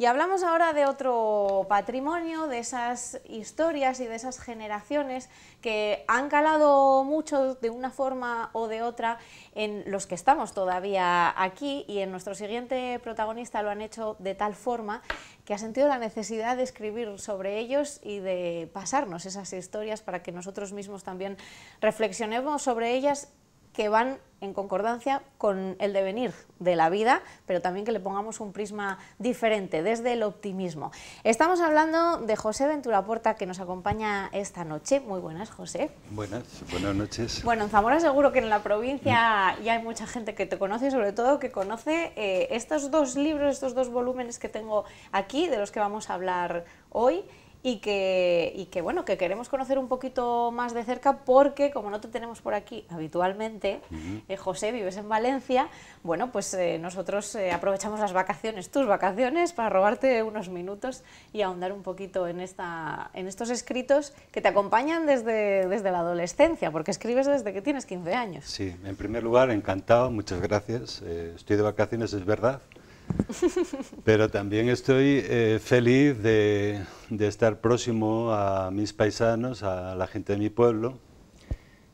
Y hablamos ahora de otro patrimonio, de esas historias y de esas generaciones que han calado mucho de una forma o de otra en los que estamos todavía aquí y en nuestro siguiente protagonista lo han hecho de tal forma que ha sentido la necesidad de escribir sobre ellos y de pasarnos esas historias para que nosotros mismos también reflexionemos sobre ellas que van en concordancia con el devenir de la vida, pero también que le pongamos un prisma diferente, desde el optimismo. Estamos hablando de José Ventura Porta, que nos acompaña esta noche. Muy buenas, José. Buenas, buenas noches. Bueno, en Zamora seguro que en la provincia ya hay mucha gente que te conoce, sobre todo que conoce eh, estos dos libros, estos dos volúmenes que tengo aquí, de los que vamos a hablar hoy y que, y que, bueno, que queremos conocer un poquito más de cerca porque como no te tenemos por aquí habitualmente, eh, José, vives en Valencia, bueno, pues eh, nosotros eh, aprovechamos las vacaciones, tus vacaciones, para robarte unos minutos y ahondar un poquito en, esta, en estos escritos que te acompañan desde, desde la adolescencia, porque escribes desde que tienes 15 años. Sí, en primer lugar, encantado, muchas gracias. estoy de vacaciones, es verdad, pero también estoy eh, feliz de, estar próximo a mis paisanos, a la gente de mi pueblo,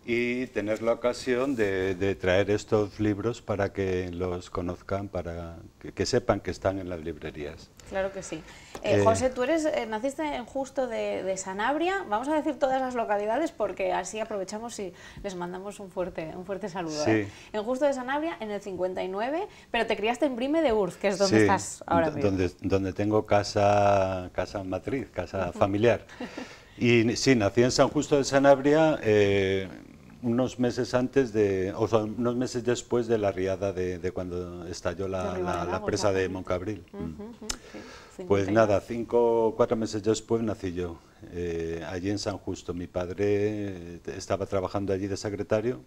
y tener la ocasión de, traer estos libros para que los conozcan, para que sepan que están en las librerías. Claro que sí. Eh, eh. José, tú eres, eh, naciste en justo de, Sanabria. Vamos a decir todas las localidades porque así aprovechamos y les mandamos un fuerte, un fuerte saludo. En justo de Sanabria, en el 59, pero te criaste en Brime de Urz, que es donde estás ahora mismo. Donde, donde tengo casa, casa matriz, casa familiar. y sí, nací en San Justo de Sanabria unos meses antes de, unos meses después de la riada de, cuando estalló la, presa de Moncabril. Mm. pues nada, cinco, o cuatro meses después nací yo, eh, allí en San Justo. Mi padre eh, estaba trabajando allí de secretario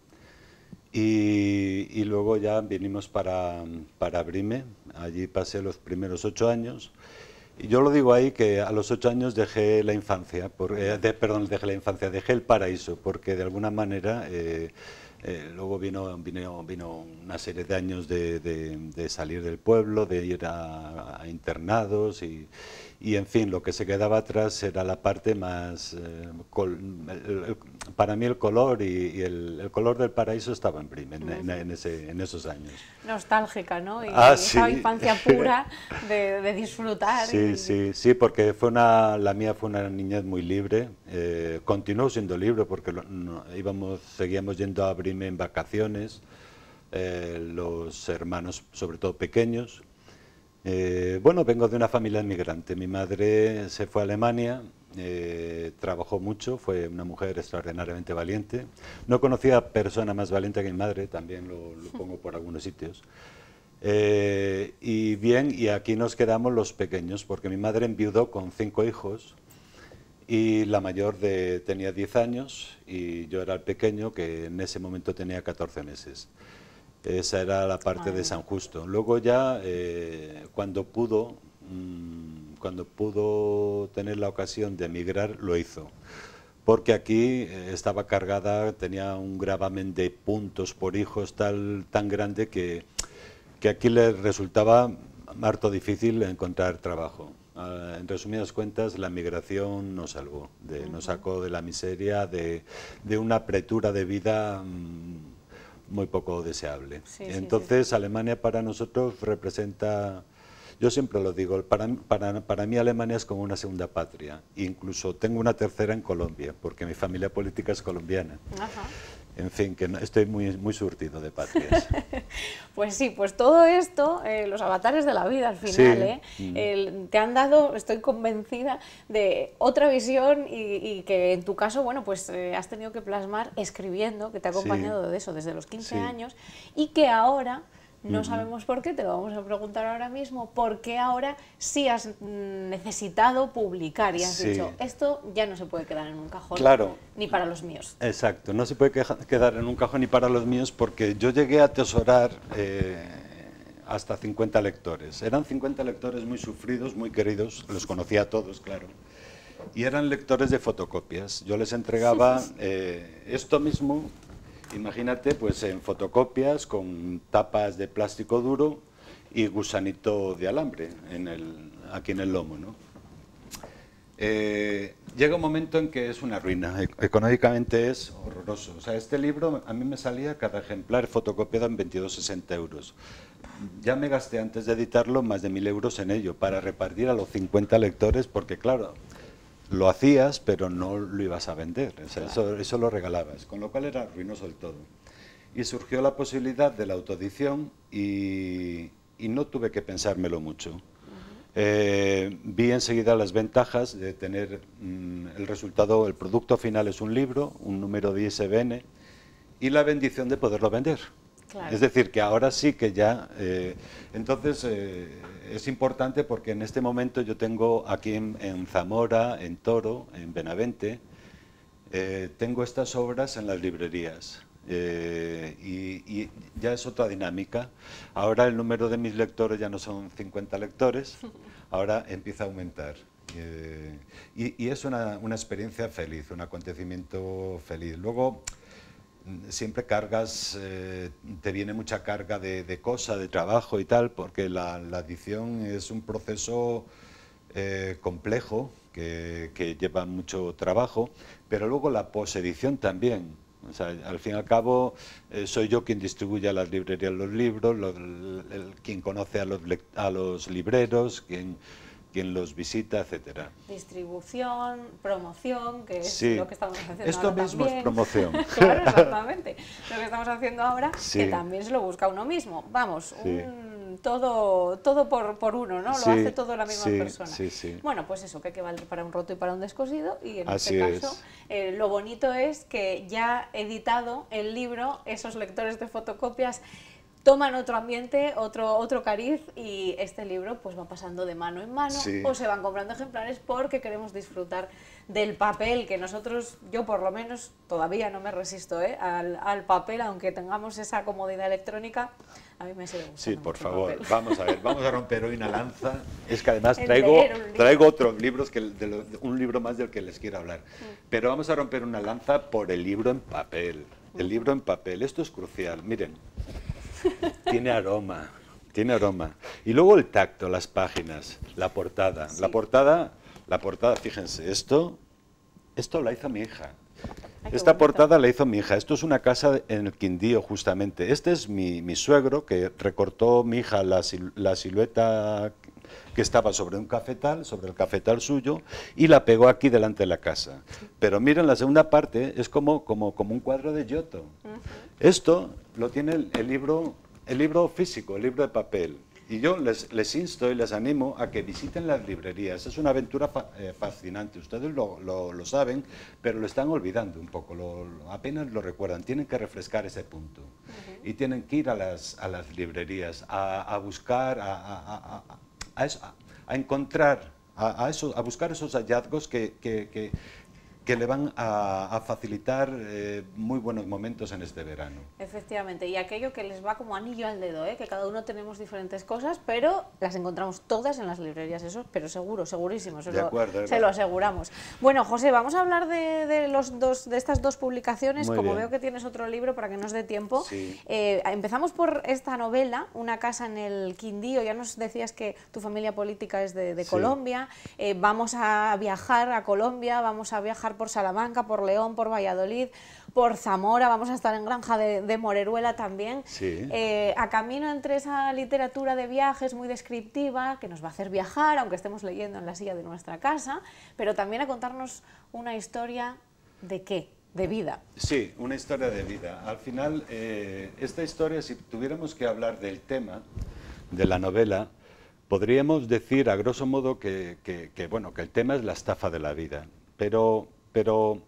y, luego ya vinimos para, para Brime, allí pasé los primeros ocho años. Yo lo digo ahí que a los ocho años dejé la infancia, eh, perdón, dejé la infancia, dejé el paraíso, porque de alguna manera eh, eh, luego vino, vino, vino una serie de años de, salir del pueblo, de ir a, a internados y, y en fin, lo que se quedaba atrás era la parte más... Eh, para mí el color y, el, color del paraíso estaba en, Prim en, esos años. Nostálgica, ¿no? Y ah, sí. infancia pura de, disfrutar. Sí, sí, sí, porque fue una, la mía fue una niñez muy libre, eh, continuó siendo libre porque íbamos, seguíamos yendo a Brime en vacaciones, eh, los hermanos, sobre todo pequeños, eh, bueno, vengo de una familia inmigrante. Mi madre se fue a Alemania, eh, trabajó mucho, fue una mujer extraordinariamente valiente. No conocía persona más valiente que mi madre, también lo, pongo por algunos sitios. Eh, y bien, y aquí nos quedamos los pequeños, porque mi madre enviudó con cinco hijos y la mayor tenía 10 años y yo era el pequeño que en ese momento tenía 14 meses. Esa era la parte de ah. San Justo. Luego ya, eh, cuando pudo, mm, cuando pudo tener la ocasión de emigrar, lo hizo. Porque aquí eh, estaba cargada, tenía un gravamen de puntos por hijos tal, tan grande que, aquí le resultaba harto difícil encontrar trabajo. Ah, en resumidas cuentas, la migración nos salvó, nos sacó de la miseria, de, de una apretura de vida mm, muy poco deseable. Entonces Alemania para nosotros representa, yo siempre lo digo, para, para, para, mí Alemania es como una segunda patria, incluso tengo una tercera en Colombia, porque mi familia política es colombiana. En fin, que estoy muy, muy surtido de patrias. pues sí, pues todo esto, eh, los avatares de la vida al final, eh, mm. te han dado, estoy convencida, de otra visión y, que en tu caso, bueno, pues eh, has tenido que plasmar escribiendo, que te ha acompañado de eso desde los 15 años y que ahora... No sabemos por qué, te lo vamos a preguntar ahora mismo, por qué ahora sí has necesitado publicar y has dicho, esto ya no se puede quedar en un cajón, claro. ni para los míos. Exacto, no se puede quedar en un cajón ni para los míos porque yo llegué a atesorar eh, hasta 50 lectores. Eran 50 lectores muy sufridos, muy queridos, los conocía a todos, claro y eran lectores de fotocopias. Yo les entregaba eh, esto mismo Imagínate, pues en fotocopias con tapas de plástico duro y gusanito de alambre en el, aquí en el lomo, ¿no? Eh, llega un momento en que es una ruina. E, económicamente es horroroso. O sea, este libro a mí me salía cada ejemplar fotocopiado en 22,60 euros. Ya me gasté antes de editarlo más de mil euros en ello para repartir a los 50 lectores porque, claro, lo hacías, pero no lo ibas a vender, eso, lo regalabas, con lo cual era ruinoso del todo. Y surgió la posibilidad de la autoedición y, no tuve que pensármelo mucho. Eh, vi enseguida las ventajas de tener mm, el resultado, el producto final es un libro, un número de ISBN y la bendición de poderlo vender. Es decir, que ahora sí que ya... Eh, entonces, eh, es importante porque en este momento yo tengo aquí en, Zamora, en Toro, en Benavente, eh, tengo estas obras en las librerías. Eh, y, ya es otra dinámica. Ahora el número de mis lectores ya no son 50 lectores, ahora empieza a aumentar. Eh, y, es una, una, experiencia feliz, un acontecimiento feliz. Luego, siempre cargas, eh, te viene mucha carga de, de cosas, de trabajo y tal, porque la, la edición es un proceso eh, complejo que, lleva mucho trabajo, pero luego la posedición también. O sea, al fin y al cabo, eh, soy yo quien distribuye a las librerías los libros, quien conoce a los, a los libreros, quien quien los visita, etcétera. Distribución, promoción, que es lo que estamos haciendo Esto ahora mismo es promoción. claro, exactamente. Lo que estamos haciendo ahora, que también se lo busca uno mismo. Vamos, un, todo, todo por, por uno, ¿no? lo hace todo la misma persona. Bueno, pues eso, que hay que valer para un roto y para un descosido. Y en Así este caso, es. Eh, lo bonito es que ya editado el libro, esos lectores de fotocopias toman otro ambiente, otro, otro cariz y este libro pues va pasando de mano en mano o se van comprando ejemplares porque queremos disfrutar del papel que nosotros, yo por lo menos todavía no me resisto ¿eh? al, al, papel, aunque tengamos esa comodidad electrónica, a mí me sirve Sí, por favor, vamos a ver, vamos a romper hoy una lanza. Es que además traigo, traigo otros libros, que, un libro más del que les quiero hablar. Mm. Pero vamos a romper una lanza por el libro en papel. El mm. libro en papel, esto es crucial. Miren, tiene aroma, tiene aroma. Y luego el tacto, las páginas, la portada. La portada, la portada, fíjense, esto, esto la hizo mi hija. Esta portada la hizo mi hija. Esto es una casa en el Quindío, justamente. Este es mi, suegro, que recortó mi hija la, la silueta que estaba sobre un cafetal, sobre el cafetal suyo, y la pegó aquí delante de la casa. Pero miren, la segunda parte es como, como, como un cuadro de Giotto. Esto lo tiene el, libro, el libro físico, el libro de papel. Y yo les, les, insto y les animo a que visiten las librerías. Es una aventura eh, fascinante. Ustedes lo, saben, pero lo están olvidando un poco. apenas lo recuerdan. Tienen que refrescar ese punto. Y tienen que ir a las, a las librerías, a, buscar, a a, a, encontrar, a, eso, a buscar esos hallazgos que, que, que le van a, facilitar eh, muy buenos momentos en este verano. Efectivamente, y aquello que les va como anillo al dedo, ¿eh? que cada uno tenemos diferentes cosas, pero las encontramos todas en las librerías, eso, pero seguro, segurísimo, se lo aseguramos. Bueno, José, vamos a hablar de, los dos, de estas dos publicaciones, como veo que tienes otro libro para que nos dé tiempo. Eh, empezamos por esta novela, Una casa en el Quindío, ya nos decías que tu familia política es de, Colombia, vamos a viajar a Colombia, vamos a viajar por Salamanca, por León, por Valladolid, por Zamora, vamos a estar en Granja de, Moreruela también. Eh, a camino entre esa literatura de viajes muy descriptiva, que nos va a hacer viajar, aunque estemos leyendo en la silla de nuestra casa, pero también a contarnos una historia de qué, de vida. Sí, una historia de vida. Al final, eh, esta historia, si tuviéramos que hablar del tema de la novela, podríamos decir a grosso modo que, bueno, que el tema es la estafa de la vida. Pero pero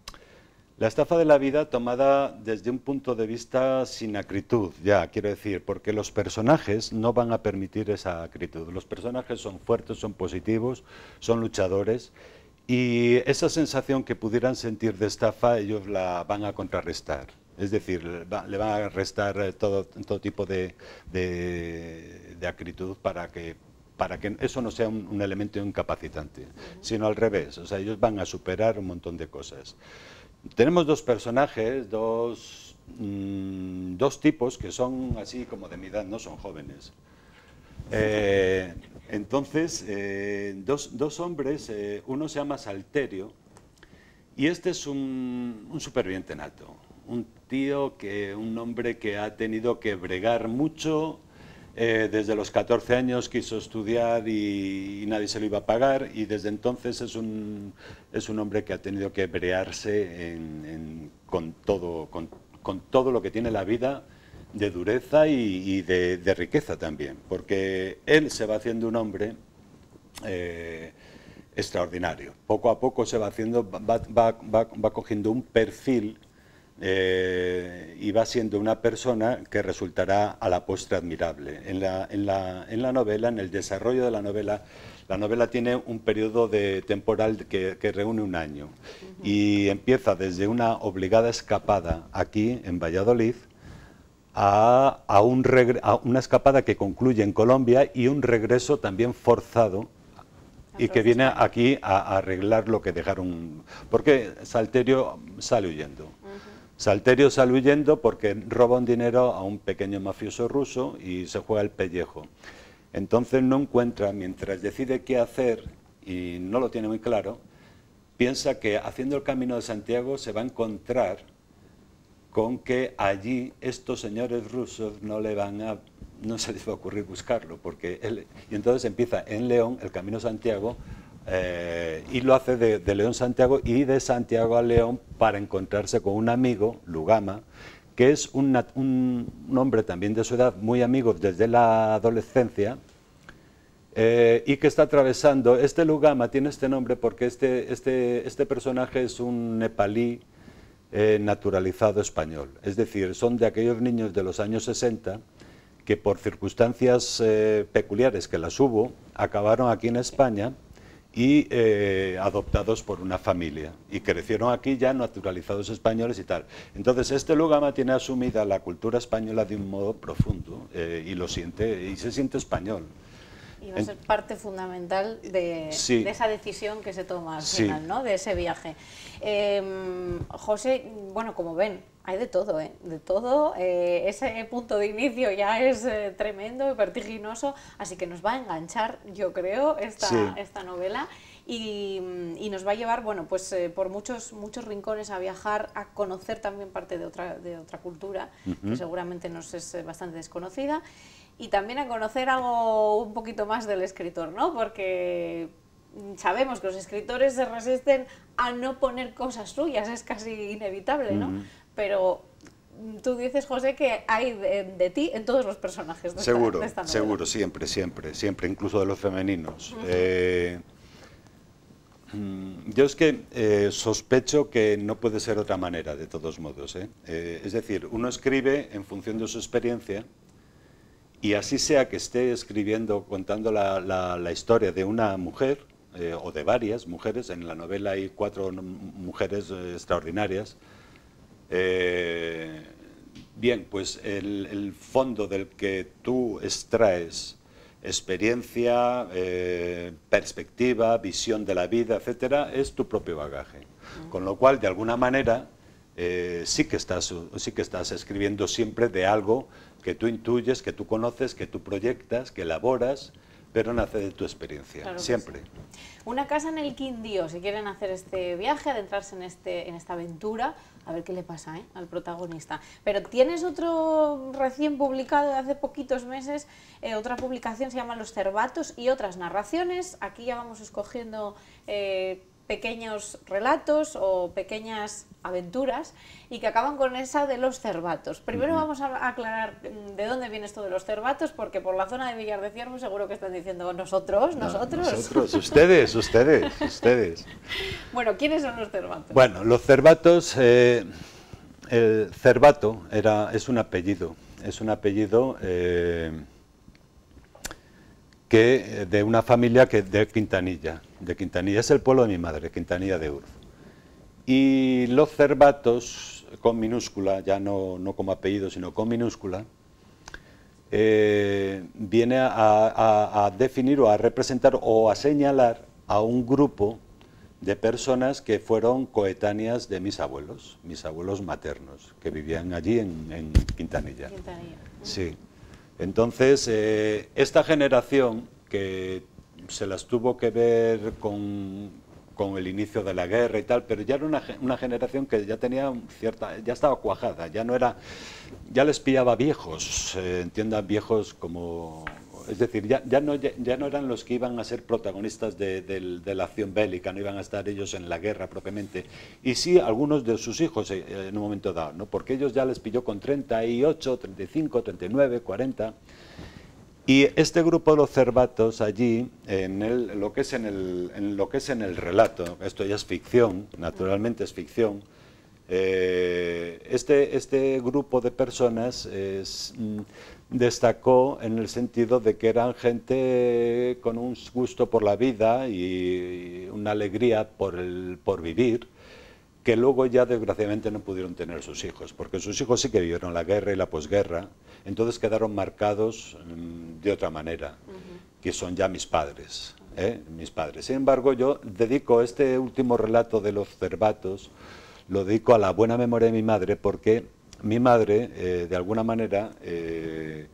la estafa de la vida tomada desde un punto de vista sin acritud, ya quiero decir, porque los personajes no van a permitir esa acritud. Los personajes son fuertes, son positivos, son luchadores y esa sensación que pudieran sentir de estafa ellos la van a contrarrestar. Es decir, le van a restar eh, todo, todo tipo de, de acritud para que para que eso no sea un, elemento incapacitante, sino al revés, o sea, ellos van a superar un montón de cosas. Tenemos dos personajes, dos, mm, dos tipos que son así como de mi edad, no son jóvenes. Eh, entonces, eh, dos, hombres, eh, uno se llama Salterio y este es un, superviviente nato, un tío que, un hombre que ha tenido que bregar mucho, eh, desde los 14 años quiso estudiar y, nadie se lo iba a pagar y desde entonces es un, es un hombre que ha tenido que brearse con, todo, con, todo lo que tiene la vida de dureza y, de, riqueza también, porque él se va haciendo un hombre eh, extraordinario. Poco a poco se va haciendo, va, va, va, va cogiendo un perfil eh, y va siendo una persona que resultará a la postre admirable. En la, en, la, en la, novela, en el desarrollo de la novela, la novela tiene un periodo de, temporal que, que reúne un año y empieza desde una obligada escapada aquí, en Valladolid, a, a, un una escapada que concluye en Colombia y un regreso también forzado y que viene aquí a arreglar lo que dejaron, porque Salterio sale huyendo. Salterio sale huyendo porque roba un dinero a un pequeño mafioso ruso y se juega el pellejo. Entonces no encuentra, mientras decide qué hacer y no lo tiene muy claro, piensa que haciendo el camino de Santiago se va a encontrar con que allí estos señores rusos no le van a no se les va a ocurrir buscarlo porque él, y entonces empieza en León el camino de Santiago eh, y lo hace de, León Santiago y de Santiago a León para encontrarse con un amigo, Lugama, que es un, hombre también de su edad, muy amigo desde la adolescencia, eh, y que está atravesando. Este Lugama tiene este nombre porque este, este, este personaje es un nepalí eh, naturalizado español. Es decir, son de aquellos niños de los años 60 que por circunstancias peculiares que las hubo, acabaron aquí en España y eh, adoptados por una familia. Y crecieron aquí ya naturalizados españoles y tal. Entonces, este Lugama tiene asumida la cultura española de un modo profundo eh, y lo siente, y se siente español. Y va a ser parte fundamental de, esa decisión que se toma al final, ¿no? De ese viaje. Em, José, bueno, como ven, hay de todo, ¿eh? De todo. Eh, ese punto de inicio ya es eh, tremendo y vertiginoso, así que nos va a enganchar, yo creo, esta, novela. Y, nos va a llevar, bueno, pues por muchos, muchos rincones a viajar, a conocer también parte de otra, cultura, que seguramente nos es bastante desconocida, y también a conocer algo un poquito más del escritor, ¿no? Porque sabemos que los escritores se resisten a no poner cosas suyas, es casi inevitable, ¿no? Pero tú dices, José, que hay de, ti en todos los personajes. seguro, seguro, siempre, siempre, siempre, incluso de los femeninos. Eh, mm, yo es que eh, sospecho que no puede ser otra manera, de todos modos. ¿eh? es decir, uno escribe en función de su experiencia y así sea que esté escribiendo, contando la historia de una mujer, eh, o de varias mujeres. En la novela hay cuatro mujeres eh, extraordinarias. Eh, bien, pues el, fondo del que tú extraes experiencia, perspectiva, visión de la vida, etcétera, es tu propio bagaje. Con lo cual, de alguna manera, sí, que estás, sí que estás escribiendo siempre de algo que tú intuyes, que tú conoces, que tú proyectas, que elaboras pero nace de tu experiencia, siempre. Una casa en el Quindío, si quieren hacer este viaje, adentrarse en, este, en esta aventura, a ver qué le pasa ¿eh? al protagonista. Pero tienes otro recién publicado de hace poquitos meses, eh, otra publicación se llama Los Cervatos y otras narraciones. Aquí ya vamos escogiendo eh, pequeños relatos o pequeñas aventuras y que acaban con esa de los cervatos. Primero vamos a aclarar mm, de dónde viene esto de los cervatos, porque por la zona de Villar de Ciervo seguro que están diciendo nosotros, nosotros. Nosotros, ustedes, ustedes, ustedes. Bueno, ¿quiénes son los cervatos? Bueno, los cervatos, eh, el cervato era, es un apellido, es un apellido... Eh, eh, de una familia que de Quintanilla, de Quintanilla, es el pueblo de mi madre, Quintanilla de Urf. Y los cervatos, con minúscula, ya no, no como apellido, sino con minúscula, eh, viene a, definir o a representar o a señalar a un grupo de personas que fueron coetáneas de mis abuelos, mis abuelos maternos, que vivían allí en, Quintanilla. Quintanilla. Entonces, eh, esta generación que se las tuvo que ver con, el inicio de la guerra y tal, pero ya era una, una, generación que ya tenía cierta, ya estaba cuajada, ya no era, ya les pillaba viejos, eh, entiendan viejos como es decir, ya, ya, no, ya, no, eran los que iban a ser protagonistas de, la acción bélica, no iban a estar ellos en la guerra propiamente. Y sí, algunos de sus hijos eh, en un momento dado, ¿no? porque ellos ya les pilló con 38, 35, 39, 40. Y este grupo de los cervatos allí, en, lo que es en, en lo que es en el relato, esto ya es ficción, naturalmente es ficción, eh, este, este grupo de personas mm, destacó en el sentido de que eran gente con un gusto por la vida y una alegría por, por vivir, que luego ya desgraciadamente no pudieron tener sus hijos, porque sus hijos sí que vivieron la guerra y la posguerra, entonces quedaron marcados mm, de otra manera, que son ya mis padres. ¿eh? mis padres. Sin embargo, yo dedico este último relato de los cervatos lo dedico a la buena memoria de mi madre porque mi madre, eh, de alguna manera, eh,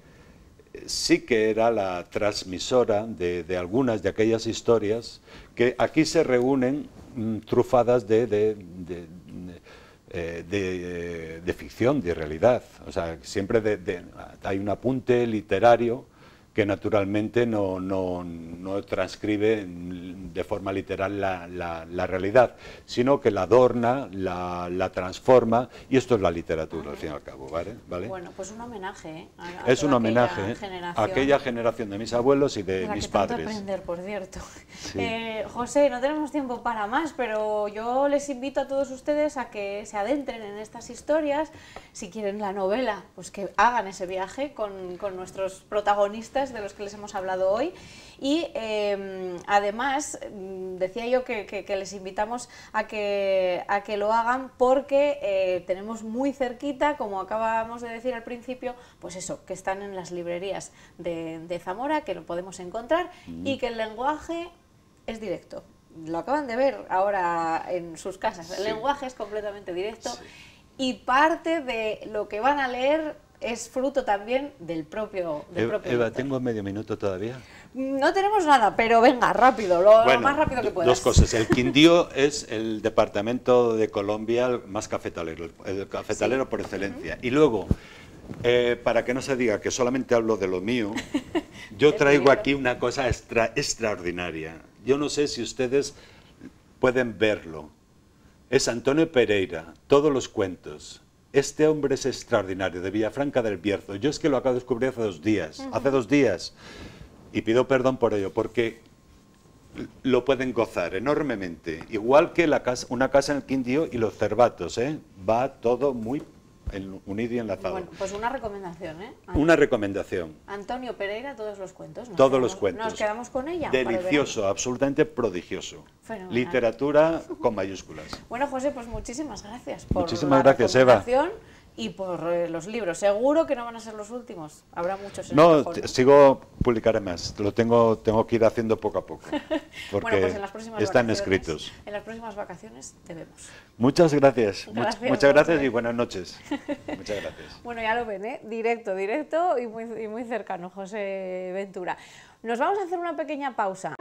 sí que era la transmisora de, algunas de aquellas historias que aquí se reúnen mm, trufadas de, eh, de, ficción, de realidad. O sea, siempre hay un apunte literario que naturalmente no, transcribe de forma literal la, realidad, sino que la adorna, la, transforma, y esto es la literatura, al fin y al cabo, ¿vale? ¿Vale? Bueno, pues un homenaje. ¿eh? es un homenaje ¿eh? a aquella generación de mis abuelos y de, mis padres. por cierto. Eh, José, no tenemos tiempo para más, pero yo les invito a todos ustedes a que se adentren en estas historias, si quieren la novela, pues que hagan ese viaje con nuestros protagonistas de los que les hemos hablado hoy y em, además mm, decía yo que, les invitamos a que, a que lo hagan porque eh, tenemos muy cerquita, como acabamos de decir al principio, pues eso, que están en las librerías de, Zamora, que lo podemos encontrar y que el lenguaje es directo. Lo acaban de ver ahora en sus casas. El lenguaje es completamente directo y parte de lo que van a leer es fruto también del propio... Eva, ¿tengo medio minuto todavía? Mm, no tenemos nada, pero venga, rápido, lo más rápido que puedas. Dos cosas. El Quindío es el departamento de Colombia más cafetalero, el cafetalero por excelencia. Y luego, eh, para que no se diga que solamente hablo de lo mío, yo traigo aquí una cosa extraordinaria. Yo no sé si ustedes pueden verlo. Es Antonio Pereira, todos los cuentos. Este hombre es extraordinario, de Villafranca del Bierzo. Yo es que lo acabo de descubrir hace dos días, hace dos días. Y pido perdón por ello, porque lo pueden gozar enormemente. Igual que la una casa en el Quindío y los cervatos, ¿eh? Va todo muy en Bueno, pues una recomendación, ¿eh? Una recomendación. Antonio Pereira, todos los cuentos. todos los cuentos. Nos quedamos con ella. Delicioso, absolutamente prodigioso. Literatura con mayúsculas. Bueno, José, pues muchísimas gracias por muchísimas la gracias, Eva y por eh, los libros. Seguro que no van a ser los últimos. Habrá muchos. no, sigo publicaré más. Lo tengo, tengo que ir haciendo poco a poco. Pues porque están escritos. En las próximas vacaciones te vemos. Muchas gracias. muchas gracias y buenas noches. muchas gracias. Bueno, ya lo ven, ¿eh? directo, directo y muy, y muy cercano, José Ventura. Nos vamos a hacer una pequeña pausa.